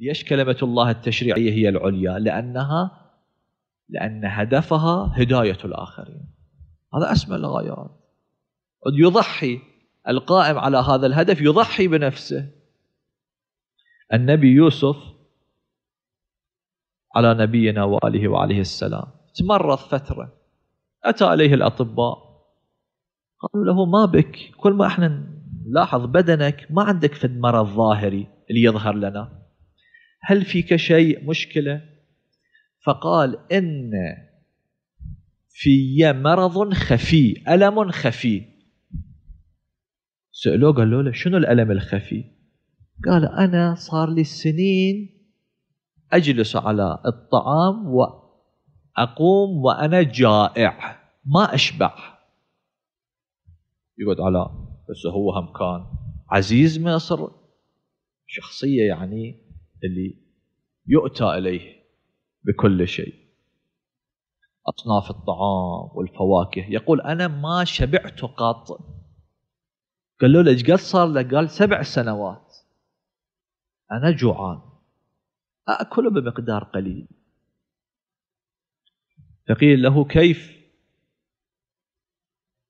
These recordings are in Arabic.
ليش كلمة الله التشريعية هي العليا لأنها لأن هدفها هداية الآخرين هذا أسمى الغايات يضحي القائم على هذا الهدف يضحي بنفسه النبي يوسف على نبينا وآله وعليه السلام تمرض فترة أتى إليه الأطباء قالوا له ما بك كل ما احنا نلاحظ بدنك ما عندك في المرض ظاهري اللي يظهر لنا هل فيك شيء مشكلة فقال إن في مرض خفي ألم خفي سألوه قال له شنو الألم الخفي قال أنا صار لي سنين أجلس على الطعام وأقوم وأنا جائع ما أشبع يقعد على بس هو هم كان عزيز مصر شخصية يعني اللي يؤتى إليه بكل شيء أصناف الطعام والفواكه يقول أنا ما شبعت قط قال له ليش قد صار له قال سبع سنوات أنا جوعان أأكل بمقدار قليل فقيل له كيف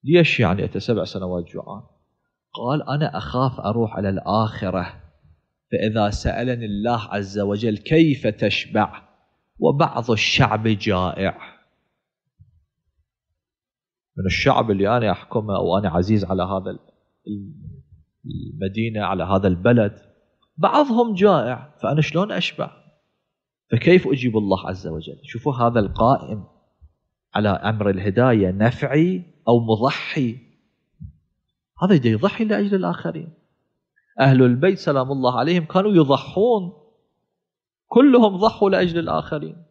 ليش يعني أنت سبع سنوات جوعان قال أنا أخاف أروح على الآخرة فإذا سألني الله عز وجل كيف تشبع وبعض الشعب جائع من الشعب اللي أنا أحكمه وأنا عزيز على هذا المدينة على هذا البلد بعضهم جائع فأنا شلون أشبع فكيف أجيب الله عز وجل شوفوا هذا القائم على أمر الهداية نفعي أو مضحي هذا يضحي لأجل الآخرين أهل البيت سلام الله عليهم كانوا يضحون كلهم ضحوا لأجل الآخرين